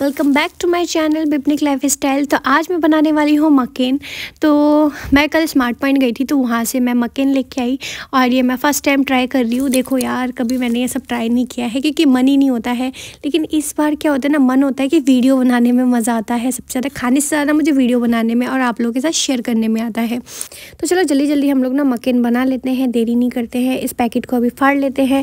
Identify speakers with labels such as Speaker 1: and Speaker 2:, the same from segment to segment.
Speaker 1: welcome back to my channel बिपनिक lifestyle तो आज मैं बनाने वाली हूँ मकेन तो मैं कल स्मार्ट पॉइंट गई थी तो वहाँ से मैं मकेन लेके आई और ये मैं फ़र्स्ट टाइम ट्राई कर रही हूँ देखो यार कभी मैंने ये सब ट्राई नहीं किया है क्योंकि मन ही नहीं होता है लेकिन इस बार क्या होता है ना मन होता है कि वीडियो बनाने में मज़ा आता है सबसे ज़्यादा खाने से ज़्यादा मुझे वीडियो बनाने में और आप लोगों के साथ शेयर करने में आता है तो चलो जल्दी जल्दी हम लोग ना मकेन बना लेते हैं देरी नहीं करते हैं इस पैकेट को अभी फाड़ लेते हैं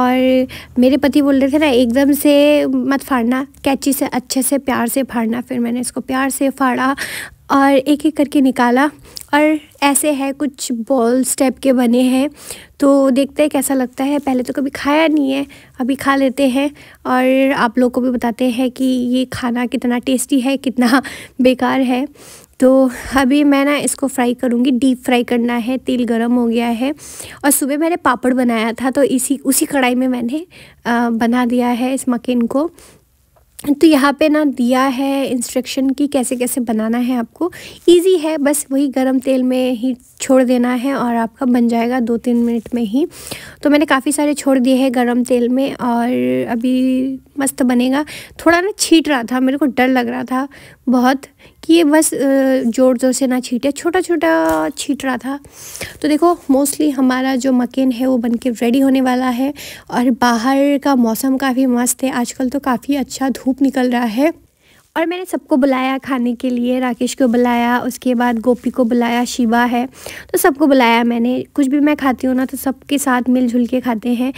Speaker 1: और मेरे पति बोल रहे थे ना एकदम से मत फाड़ना कैची इसे अच्छे से प्यार से फाड़ना फिर मैंने इसको प्यार से फाड़ा और एक एक करके निकाला और ऐसे है कुछ बॉल्स टाइप के बने हैं तो देखते हैं कैसा लगता है पहले तो कभी खाया नहीं है अभी खा लेते हैं और आप लोग को भी बताते हैं कि ये खाना कितना टेस्टी है कितना बेकार है तो अभी मैं ना इसको फ्राई करूँगी डीप फ्राई करना है तेल गरम हो गया है और सुबह मैंने पापड़ बनाया था तो इसी उसी कढ़ाई में मैंने आ, बना दिया है इस मकिन को तो यहाँ पे ना दिया है इंस्ट्रक्शन कि कैसे कैसे बनाना है आपको इजी है बस वही गरम तेल में ही छोड़ देना है और आपका बन जाएगा दो तीन मिनट में ही तो मैंने काफ़ी सारे छोड़ दिए हैं गरम तेल में और अभी मस्त बनेगा थोड़ा ना छीट रहा था मेरे को डर लग रहा था बहुत कि ये बस ज़ोर ज़ोर से ना छीटे छोटा छोटा छीट रहा था तो देखो मोस्टली हमारा जो मकेन है वो बन के रेडी होने वाला है और बाहर का मौसम काफ़ी मस्त है आजकल तो काफ़ी अच्छा धूप निकल रहा है और मैंने सबको बुलाया खाने के लिए राकेश को बुलाया उसके बाद गोपी को बुलाया शिवा है तो सबको बुलाया मैंने कुछ भी मैं खाती हूँ ना तो सबके साथ मिलजुल के खाते हैं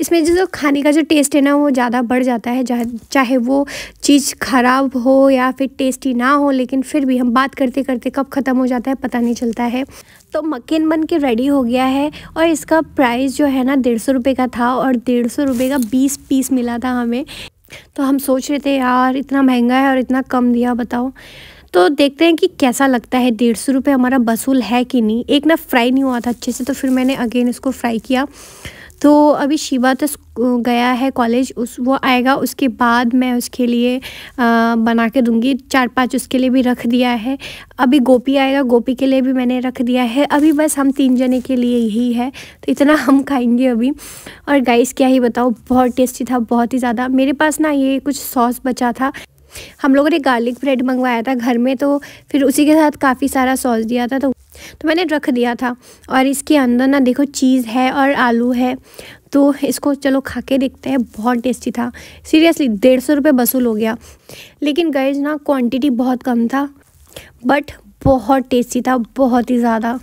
Speaker 1: इसमें जो खाने का जो टेस्ट है ना वो ज़्यादा बढ़ जाता है चाहे वो चीज़ ख़राब हो या फिर टेस्टी ना हो लेकिन फिर भी हम बात करते करते कब ख़त्म हो जाता है पता नहीं चलता है तो मकिन बन के रेडी हो गया है और इसका प्राइस जो है ना डेढ़ सौ रुपये का था और डेढ़ सौ रुपये का बीस पीस मिला था हमें तो हम सोच रहे थे यार इतना महंगा है और इतना कम दिया बताओ तो देखते हैं कि कैसा लगता है डेढ़ सौ रुपये हमारा वसूल है कि नहीं एक ना फ्राई नहीं हुआ था अच्छे से तो फिर मैंने अगेन इसको फ्राई किया तो अभी शिवा तो गया है कॉलेज उस वो आएगा उसके बाद मैं उसके लिए आ, बना के दूंगी चार पांच उसके लिए भी रख दिया है अभी गोपी आएगा गोपी के लिए भी मैंने रख दिया है अभी बस हम तीन जने के लिए ही है तो इतना हम खाएंगे अभी और गाइस क्या ही बताओ बहुत टेस्टी था बहुत ही ज़्यादा मेरे पास ना ये कुछ सॉस बचा था हम लोगों ने गार्लिक ब्रेड मंगवाया था घर में तो फिर उसी के साथ काफ़ी सारा सॉस दिया था तो तो मैंने रख दिया था और इसके अंदर ना देखो चीज़ है और आलू है तो इसको चलो खा के देखते हैं बहुत टेस्टी था सीरियसली डेढ़ सौ रुपये वसूल हो गया लेकिन गैज ना क्वांटिटी बहुत कम था बट बहुत टेस्टी था बहुत ही ज़्यादा